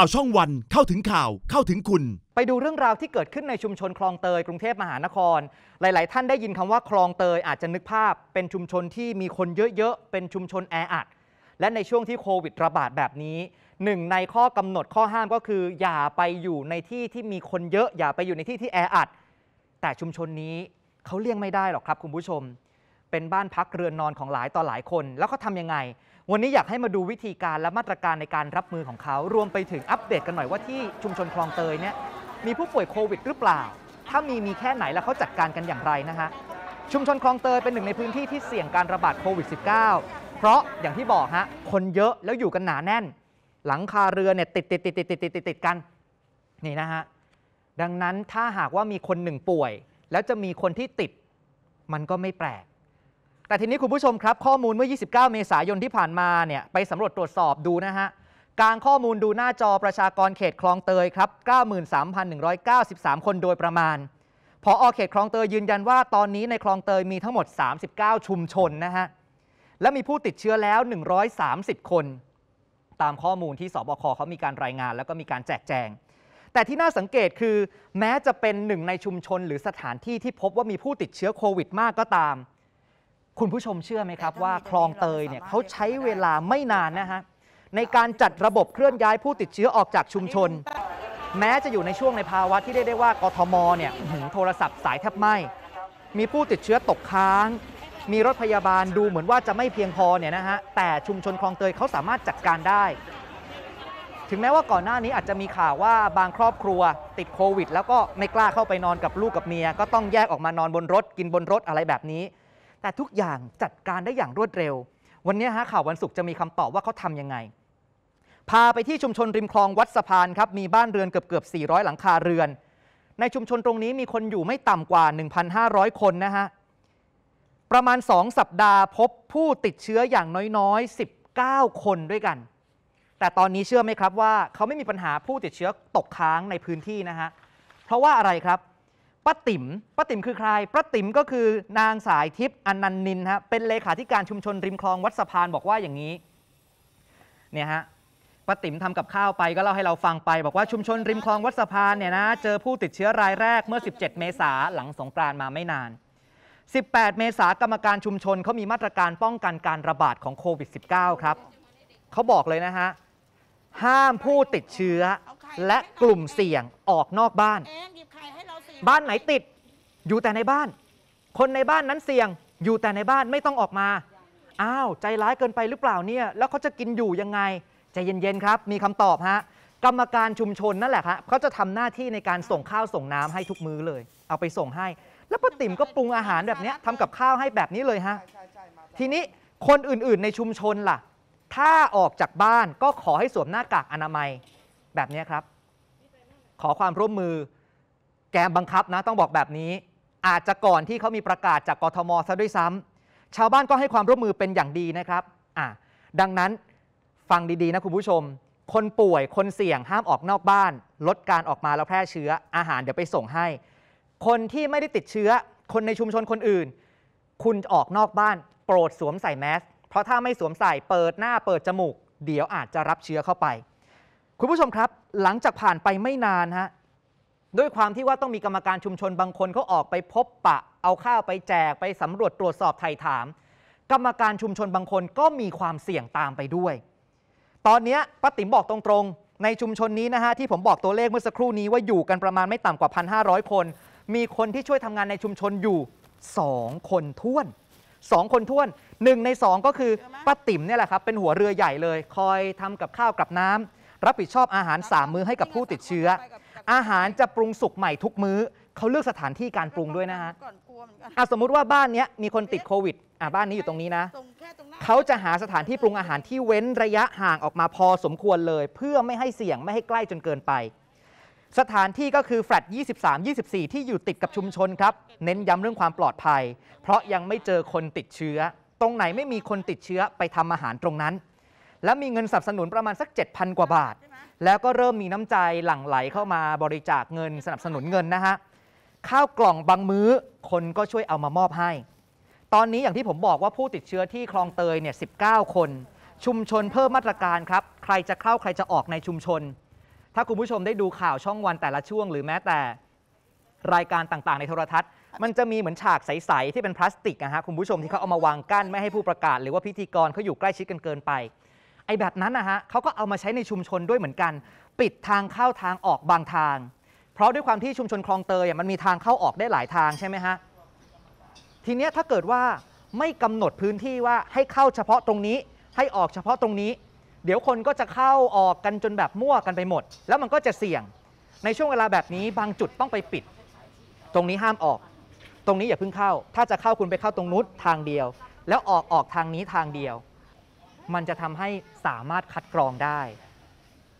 ข่าวช่องวันเข้าถึงข่าวเข้าถึงคุณ ไปดูเรื่องราวที่เกิดขึ้นในชุมชนคลองเตยกรุงเทพมหานคร หลาย ๆ ท่านได้ยินคำว่าคลองเตยอาจจะนึกภาพเป็นชุมชนที่มีคนเยอะๆเป็นชุมชนแออัดและในช่วงที่โควิดระบาดแบบนี้หนึ่งในข้อกำหนดข้อห้ามก็คือ อย่าไปอยู่ในที่ที่มีคนเยอะอย่าไปอยู่ในที่ที่แออัดแต่ชุมชนนี้เขาเลี่ยงไม่ได้หรอกครับคุณผู้ชม เป็นบ้านพักเรือนนอนของหลายต่อหลายคน แล้วเขาทำยังไงวันนี้อยากให้มาดูวิธีการและมาตรการในการรับมือของเขา รวมไปถึงอัปเดตกันหน่อยว่าที่ชุมชนคลองเตยเนี่ยมีผู้ป่วยโควิดหรือเปล่า ถ้ามีมีแค่ไหนแล้วเขาจัดการกันอย่างไรนะฮะ ชุมชนคลองเตยเป็นหนึ่งในพื้นที่ที่เสี่ยงการระบาดโควิด -19 เพราะอย่างที่บอกฮะคนเยอะแล้วอยู่กันหนาแน่น หลังคาเรือเนี่ยติดติดติดติดติดติดติดติดกันนี่นะฮะดังนั้นถ้าหากว่ามีคนหนึ่งป่วย แล้วจะมีคนที่ติดมันก็ไม่แปลกแต่ทีนี้คุณผู้ชมครับข้อมูลเมื่อ 29 เมษายนที่ผ่านมาเนี่ยไปสำรวจตรวจสอบดูนะฮะ กลางข้อมูลดูหน้าจอประชากรเขตคลองเตยครับ 93,193 คนโดยประมาณพออเขตคลองเตยยืนยันว่าตอนนี้ในคลองเตยมีทั้งหมด 39 ชุมชนนะฮะ และมีผู้ติดเชื้อแล้ว 130 คน ตามข้อมูลที่สบคเขามีการรายงานแล้วก็มีการแจกแจง แต่ที่น่าสังเกตคือแม้จะเป็นหนึ่งในชุมชนหรือสถานที่ที่พบว่ามีผู้ติดเชื้อโควิด มากก็ตามคุณผู้ชมเชื่อไหมครับ ว่าคลองเตยเนี่ยเขาใช้เวลาไม่นานนะฮะ ในการจัดระบบเคลื่อนย้ายผู้ติดเชื้อออกจากชุมชน แม้จะอยู่ในช่วงในภาวะที่เรียกได้ว่ากทมเนี่ยโทรศัพท์สายแทบไม่ มีผู้ติดเชื้อตกค้าง มีรถพยาบาลดูเหมือนว่าจะไม่เพียงพอเนี่ยนะฮะแต่ชุมชนคลองเตยเขาสามารถจัดการได้ ถึงแม้ว่าก่อนหน้านี้อาจจะมีข่าวว่าบางครอบครัวติดโควิดแล้วก็ไม่กล้าเข้าไปนอนกับลูกกับเมียก็ต้องแยกออกมานอนบนรถกินบนรถอะไรแบบนี้แต่ทุกอย่างจัดการได้อย่างรวดเร็ว วันนี้ฮะข่าววันศุกร์จะมีคำตอบว่าเขาทํำยังไง พาไปที่ชุมชนริมคลองวัดสะพานครับ มีบ้านเรือนเกือบเกือบ 400 หลังคาเรือน ในชุมชนตรงนี้มีคนอยู่ไม่ต่ำกว่า 1,500 คนนะฮะ ประมาณ 2 สัปดาห์พบผู้ติดเชื้ออย่างน้อยๆ 19 คนด้วยกัน แต่ตอนนี้เชื่อไหมครับว่าเขาไม่มีปัญหาผู้ติดเชื้อตกค้างในพื้นที่นะฮะ เพราะว่าอะไรครับป้าติ๋ม ป้าติ๋มคือใคร ป้าติ๋มก็คือนางสายทิพย์อนันนินฮะ เป็นเลขาธิการชุมชนริมคลองวัดสะพานบอกว่าอย่างนี้ เนี่ยฮะ ป้าติ๋มทำกับข้าวไปก็เล่าให้เราฟังไปบอกว่าชุมชนริมคลองวัดสะพานเนี่ยนะเจอผู้ติดเชื้อรายแรกเมื่อ 17 เมษาหลังสงกรานมาไม่นาน 18 เมษากรรมการชุมชนเขามีมาตรการป้องกันการระบาดของโควิด -19 ครับ เขาบอกเลยนะฮะห้ามผู้ติดเชื้อและกลุ่มเสี่ยงออกนอกบ้านบ้านไหนติดอยู่แต่ในบ้าน คนในบ้านนั้นเสี่ยง อยู่แต่ในบ้านไม่ต้องออกมา อ้าว ใจร้ายเกินไปหรือเปล่าเนี่ย แล้วเขาจะกินอยู่ยังไงใจเย็นๆครับ มีคำตอบฮะกรรมการชุมชนนั่นแหละครับเขาจะทำหน้าที่ในการส่งข้าวส่งน้ำให้ทุกมื้อเลย เอาไปส่งให้ แล้วป้าติ๋มก็ปรุงอาหารแบบนี้ทำกับข้าวให้แบบนี้เลยฮะทีนี้คนอื่นๆในชุมชนล่ะ ถ้าออกจากบ้านก็ขอให้สวมหน้ากากอนามัยแบบนี้ครับ ขอความร่วมมือแกมบังคับนะต้องบอกแบบนี้ อาจจะก่อนที่เขามีประกาศจากกทมซะด้วยซ้ำ ชาวบ้านก็ให้ความร่วมมือเป็นอย่างดีนะครับอ่ะดังนั้นฟังดีๆ นะคุณผู้ชม คนป่วยคนเสี่ยงห้ามออกนอกบ้าน ลดการออกมาแล้วแพร่เชื้ออาหารเดี๋ยวไปส่งให้ คนที่ไม่ได้ติดเชื้อ คนในชุมชนคนอื่น คุณออกนอกบ้าน โปรดสวมใส่แมส เพราะถ้าไม่สวมใส่เปิดหน้าเปิดจมูกเดี๋ยวอาจจะรับเชื้อเข้าไป คุณผู้ชมครับ หลังจากผ่านไปไม่นานฮะด้วยความที่ว่าต้องมีกรรมการชุมชนบางคนเขาออกไปพบปะเอาข้าวไปแจกไปสำรวจตรวจสอบไถ่ถาม กรรมการชุมชนบางคนก็มีความเสี่ยงตามไปด้วย ตอนนี้ป้าติ๋มบอกตรงๆในชุมชนนี้นะฮะที่ผมบอกตัวเลขเมื่อสักครู่นี้ว่าอยู่กันประมาณไม่ต่ำกว่า1,500คน มีคนที่ช่วยทำงานในชุมชนอยู่2คนท้วน2คนท้วนหนึ่งใน2ก็คือป้าติ๋มเนี่ยแหละครับเป็นหัวเรือใหญ่เลย คอยทำกับข้าวกับน้ำรับผิดชอบอาหารสามมื้อให้กับผู้ติดเชื้ออาหารจะปรุงสุกใหม่ทุกมื้อเขาเลือกสถานที่การปรุงด้วยนะฮะก่อนวอ่ะสมมุติว่าบ้านนี้มีคนติดโควิดอ่ะบ้านนี้อยู่ตรงนี้นะเขาจะหาสถานที่ปรุงอาหารที่เว้นระยะห่างออกมาพอสมควรเลย เพื่อไม่ให้เสี่ยงไม่ให้ใกล้จนเกินไป สถานที่ก็คือแฟลต23 24 ที่อยู่ติดกับชุมชนครับเน้นย้ำเรื่องความปลอดภัย เพราะยังไม่เจอคนติดเชื้อ ตรงไหนไม่มีคนติดเชื้อไปทำอาหารตรงนั้น และมีเงินสนับสนุนประมาณสัก7,000กว่าบาทแล้วก็เริ่มมีน้ำใจหลั่งไหลเข้ามาบริจาคเงินสนับสนุนเงินนะฮะ ข้าวกล่องบางมื้อคนก็ช่วยเอามามอบให้ ตอนนี้อย่างที่ผมบอกว่าผู้ติดเชื้อที่คลองเตยเนี่ย19 คน ชุมชนเพิ่มมาตรการครับใครจะเข้าใครจะออกในชุมชน ถ้าคุณผู้ชมได้ดูข่าวช่องวันแต่ละช่วงหรือแม้แต่รายการต่างๆ ในโทรทัศน์ มันจะมีเหมือนฉากใสๆที่เป็นพลาสติกนะฮะคุณผู้ชมที่เขาเอามาวางกั้นไม่ให้ผู้ประกาศ หรือว่าพิธีกรเขาอยู่ใกล้ชิดกันเกินไปไอ้แบบนั้นนะฮะเขาก็เอามาใช้ในชุมชนด้วยเหมือนกัน ปิดทางเข้าทางออกบางทาง เพราะด้วยความที่ชุมชนคลองเตยมันมีทางเข้าออกได้หลายทางใช่ไหมฮะทีเนี้ยถ้าเกิดว่าไม่กำหนดพื้นที่ว่าให้เข้าเฉพาะตรงนี้ให้ออกเฉพาะตรงนี้ เดี๋ยวคนก็จะเข้าออกกันจนแบบมั่วกันไปหมด แล้วมันก็จะเสี่ยงในช่วงเวลาแบบนี้บางจุดต้องไปปิด ตรงนี้ห้ามออก ตรงนี้อย่าเพิ่งเข้า ถ้าจะเข้าคุณไปเข้าตรงนู้นทางเดียว แล้วออกออกทางนี้ทางเดียวมันจะทำให้สามารถคัดกรองได้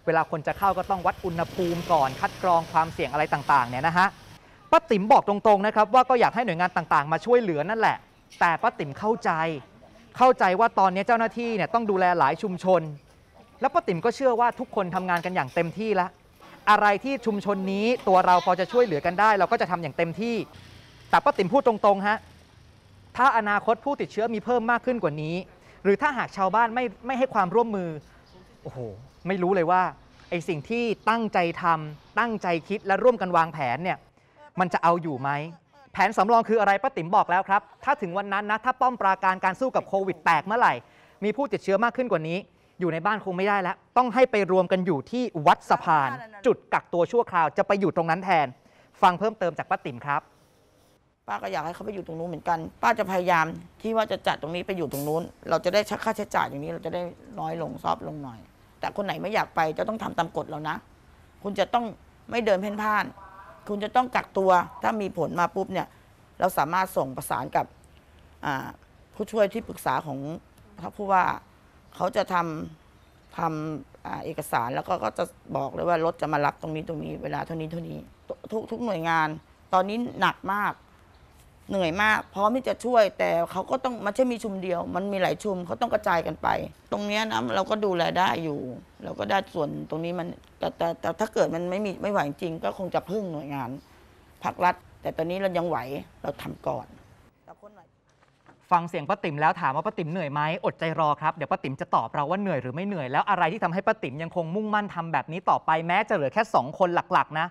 เวลาคนจะเข้าก็ต้องวัดอุณหภูมิก่อนคัดกรองความเสี่ยงอะไรต่างๆเนี่ยนะฮะ ป้าติ๋มบอกตรงๆนะครับ ว่าก็อยากให้หน่วยงานต่างๆ มาช่วยเหลือนั่นแหละ แต่ป้าติ๋มเข้าใจ เข้าใจว่าตอนนี้เจ้าหน้าที่เนี่ยต้องดูแลหลายชุมชน แล้วป้าติ๋มก็เชื่อว่าทุกคนทำงานกันอย่างเต็มที่แล้ว อะไรที่ชุมชนนี้ตัวเราพอจะช่วยเหลือกันได้ เราก็จะทำอย่างเต็มที่ แต่ป้าติ๋มพูดตรงๆฮะ ถ้าอนาคตผู้ติดเชื้อมีเพิ่มมากขึ้นกว่านี้หรือถ้าหากชาวบ้านไม่ไม่ให้ความร่วมมือ โอ้โห ไม่รู้เลยว่าไอสิ่งที่ตั้งใจทำ ตั้งใจคิดและร่วมกันวางแผนเนี่ยมันจะเอาอยู่ไหม แผนสำรองคืออะไรป้าติ๋มบอกแล้วครับถ้าถึงวันนั้นนะถ้าป้อมปราการการสู้กับโควิดแตกเมื่อไหร่ มีผู้ติดเชื้อมากขึ้นกว่านี้ อยู่ในบ้านคงไม่ได้แล้ว ต้องให้ไปรวมกันอยู่ที่วัดสะพาน จุดกักตัวชั่วคราวจะไปอยู่ตรงนั้นแทน ฟังเพิ่มเติมจากป้าติ๋มครับป้าก็อยากให้เขาไปอยู่ตรงนู้นเหมือนกัน ป้าจะพยายามที่ว่าจะจัดตรงนี้ไปอยู่ตรงนู้น เราจะได้ค่าใช้จ่ายอย่างนี้เราจะได้น้อยลงซอฟลงหน่อย แต่คนไหนไม่อยากไปจะต้องทำตามกฎเรานะ คุณจะต้องไม่เดินเพ่นพ่าน คุณจะต้องกักตัว ถ้ามีผลมาปุ๊บเนี่ย เราสามารถส่งประสานกับผู้ช่วยที่ปรึกษาของ่านผู้ว่าเขาจะทำทำเอกสารแล้วก็ก็จะบอกเลยว่ารถจะมารับตรงนี้ตรงนี้เวลาเท่านี้เท่านี้ ทุกทุกหน่วยงาน ตอนนี้หนักมากเหนื่อยมากพร้อมที่จะช่วยแต่เขาก็ต้องมันไม่ใช่มีชุมเดียว มันมีหลายชุมเขาต้องกระจายกันไป ตรงนี้นะเราก็ดูแลได้อยู่ เราก็ได้ส่วนตรงนี้มันแต่แต่แต่ถ้าเกิดมันไม่มีไม่ไหวจริงก็คงจะพึ่งหน่วยงานภาครัฐแต่ตอนนี้เรายังไหวเราทำก่อนนฟังเสียงป้าติ๋มแล้วถามว่าป้าติ๋มเหนื่อยไหมอดใจรอครับเดี๋ยวป้าติ๋มจะตอบเราว่าเหนื่อยหรือไม่เหนื่อยแล้วอะไรที่ทำให้ป้าติ๋มยังคงมุ่งมั่นทำแบบนี้ต่อไปแม้จะเหลือแค่สองคนหลักๆนะ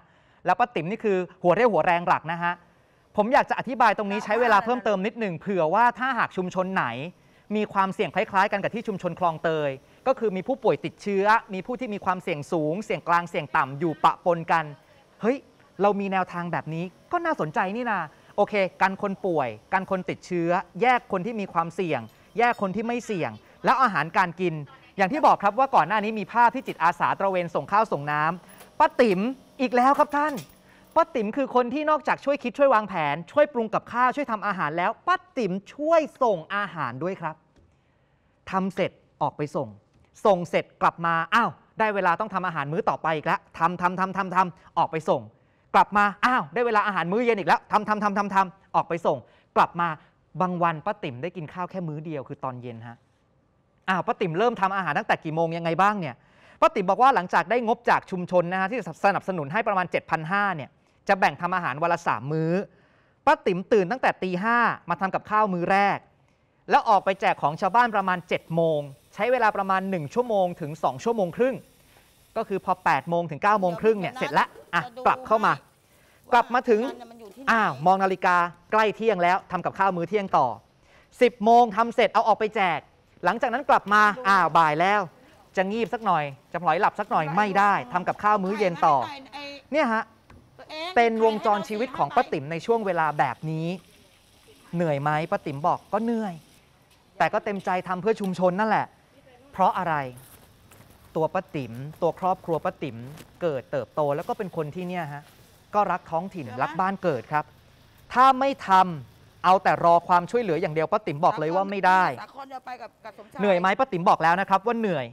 แล้วป้าติ๋มนี่คือหัวเรี่ยวหัวแรงหลักนะฮะผมอยากจะอธิบายตรงนี้ใช้เวลาเพิ่มเติมนิดหนึ่งเผื่อว่าถ้าหากชุมชนไหน มีความเสี่ยงคล้ายๆ กันกับที่ชุมชนคลองเตยก็คือมีผู้ป่วยติดเชื้อมีผู้ที่มีความเสี่ยงสูง เสี่ยงกลางเสี่ยงต่ำอยู่ปะปนกัน เฮ้ยเรามีแนวทางแบบนี้ ก็น่าสนใจนี่นาโอเคกันคนป่วยกันคนติดเชื้อแยกคนที่มีความเสี่ยง แยกคนที่ไม่เสี่ยง แล้วอาหารการกิน อย่างที่บอกครับว่าก่อนหน้านี้มีภาพที่จิตอาสาตระเวนส่งข้าวส่งน้ำป้าติ๋มอีกแล้วครับท่านป้าติ๋มคือคนที่นอกจากช่วยคิดช่วยวางแผน ช่วยปรุงกับข้าวช่วยทำอาหารแล้วป้าติ๋มช่วยส่งอาหารด้วยครับ ทำเสร็จออกไปส่ง ส่งเสร็จกลับมาอ้าวได้เวลาต้องทำอาหารมื้อต่อไปอีกแล้วทำทำทำทำทำออกไปส่ง กลับมาอ้าวได้เวลาอาหารมื้อเย็นอีกแล้วทำทำทำทำทำออกไปส่ง กลับมาบางวันป้าติ๋มได้กินข้าวแค่มื้อเดียวคือตอนเย็นฮะอ้าวป้าติ๋มเริ่มทำอาหารตั้งแต่กี่โมงยังไงบ้างเนี่ยป้าติ๋มบอกว่าหลังจากได้งบจากชุมชนนะฮะที่สนับสนุนให้ประมาณ7,500เนี่ยจะแบ่งทำอาหารวันละสามมื้อ ป้าติ๋มตื่นตั้งแต่ตีห้ามาทำกับข้าวมื้อแรก แล้วออกไปแจกของชาวบ้านประมาณ7จ็ดโมง ใช้เวลาประมาณ 1 ชั่วโมงถึง 2 ชั่วโมงครึ่ง ก็คือพอ8ปดโมงถึง9ก้าโมงครึ่งเนี่ยเสร็จแล้วอ่ะกลับเข้ามา กลับมาถึง อ้าวมองนาฬิกาใกล้เที่ยงแล้วทำกับข้าวมื้อเที่ยงต่อ 10บโมงทำเสร็จเอาออกไปแจก หลังจากนั้นกลับมา อ้าวบ่ายแล้ว จะงีบสักหน่อยจะพลอยหลับสักหน่อยไม่ได้ทำกับข้าวมื้อเย็นต่อ เนี่ยฮะเป็นวงจรชีวิตของป้าติ๋มในช่วงเวลาแบบนี้ เหนื่อยไหมป้าติ๋มบอกก็เหนื่อย แต่ก็เต็มใจทำเพื่อชุมชนนั่นแหละ เพราะอะไรตัวป้าติ๋มตัวครอบครัวป้าติ๋มเกิดเติบโตแล้วก็เป็นคนที่เนี่ยฮะก็รักท้องถิ่นรักบ้านเกิดครับ ถ้าไม่ทำเอาแต่รอความช่วยเหลืออย่างเดียวป้าติ๋มบอกเลยว่าไม่ได้เหนื่อยไหมป้าติ๋มบอกแล้วนะครับว่าเหนื่อย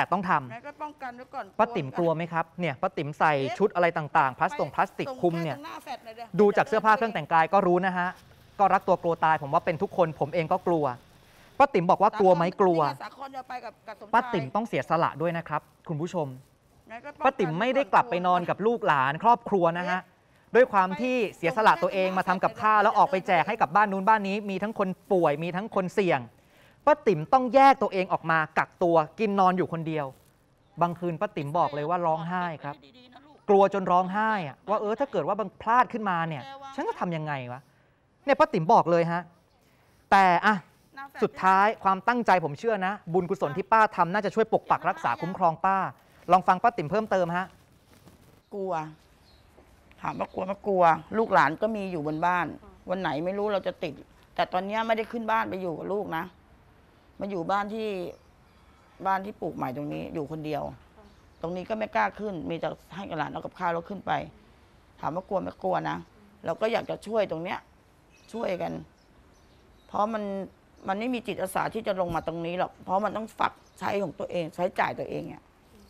แต่ต้องทำก็ป้องกันไว้ก่อน ป้าติ๋มกลัวไหมครับ เนี่ย ป้าติ๋มใส่ชุดอะไรต่างๆ พลาสติกพลาสติกคุมเนี่ย ดูจากเสื้อผ้าเครื่องแต่งกายก็รู้นะฮะ ก็รักตัวกลัวตาย ผมว่าเป็นทุกคน ผมเองก็กลัว ป้าติ๋มบอกว่ากลัวไหมกลัว ป้าติ๋มต้องเสียสละด้วยนะครับ คุณผู้ชมป้าติ๋มไม่ได้กลับไปนอนกับลูกหลาน ครอบครัวนะฮะด้วยความที่เสียสละตัวเองมาทำกับข้าวแล้วออกไปแจกให้กับบ้านนู้นบ้านนี้ มีทั้งคนป่วย มีทั้งคนเสี่ยงป้าติ๋มต้องแยกตัวเองออกมา กักตัวกินนอนอยู่คนเดียว บางคืนป้าติ๋มบอกเลยว่าร้องไห้ครับ กลัวจนร้องไห้อะว่าเออถ้าเกิดว่าบางพลาดขึ้นมาเนี่ย ฉันจะทำยังไงวะ เนี่ยป้าติ๋มบอกเลยฮะ แต่อะสุดท้ายความตั้งใจผมเชื่อนะ บุญกุศลที่ป้าทำน่าจะช่วยปกปักรักษาคุ้มครองป้า ลองฟังป้าติ๋มเพิ่มเติมฮะกลัวถามว่ากลัวมากลัวลูกหลานก็มีอยู่บนบ้าน วันไหนไม่รู้เราจะติด แต่ตอนนี้ไม่ได้ขึ้นบ้านไปอยู่กับลูกนะมาอยู่บ้านที่บ้านที่ปลูกใหม่ตรงนี้ อยู่คนเดียว ตรงนี้ก็ไม่กล้าขึ้น มีแต่ให้หลานเอากับข้าวแล้วขึ้นไป ถามว่ากลัวไม่กลัวนะเราก็อยากจะช่วยตรงเนี้ยช่วยกัน เพราะมันมันไม่มีจิตอาสาที่จะลงมาตรงนี้หรอกเพราะมันต้องฝักใช้ของตัวเอง ใช้จ่ายตัวเองเนี่ย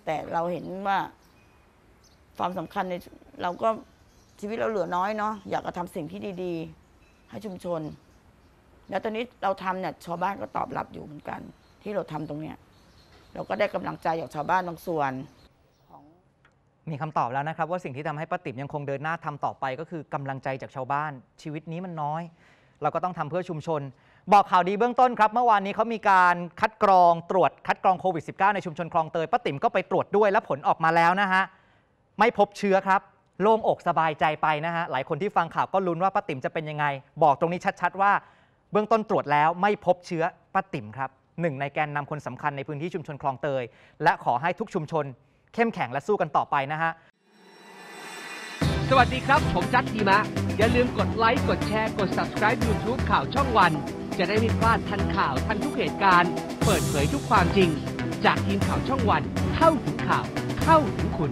แต่เราเห็นว่าความสำคัญในเราก็ชีวิตเราเหลือน้อยเนาะอยากจะทำสิ่งที่ดีๆ ให้ชุมชนแล้วตอนนี้เราทำเนี่ยชาวบ้านก็ตอบรับอยู่เหมือนกัน ที่เราทำตรงเนี้ยเราก็ได้กำลังใจจากชาวบ้านบางส่วน มีคำตอบแล้วนะครับ ว่าสิ่งที่ทำให้ป้าติ๋มยังคงเดินหน้าทำต่อไปก็คือกำลังใจจากชาวบ้านชีวิตนี้มันน้อย เราก็ต้องทำเพื่อชุมชน บอกข่าวดีเบื้องต้นครับเมื่อวานนี้เขามีการคัดกรองตรวจคัดกรองโควิด -19 ในชุมชนคลองเตยป้าติ๋มก็ไปตรวจด้วยและผลออกมาแล้วนะฮะไม่พบเชื้อครับ โล่งอกสบายใจไปนะฮะหลายคนที่ฟังข่าวก็ลุ้นว่าป้าติ๋มจะเป็นยังไง บอกตรงนี้ชัดๆว่าเบื้องต้นตรวจแล้วไม่พบเชื้อป้าติ๋มครับหนึ่งในแกนนำคนสำคัญในพื้นที่ชุมชนคลองเตย และขอให้ทุกชุมชนเข้มแข็งและสู้กันต่อไปนะฮะ สวัสดีครับ ผมจัดดีมะ อย่าลืมกดไลค์ กดแชร์ กด subscribe YouTube ข่าวช่องวัน จะได้ไม่พลาดทันข่าวทันทุกเหตุการณ์ เปิดเผยทุกความจริง จากทีมข่าวช่องวันเข้าถึงข่าว เข้าถึงคุณ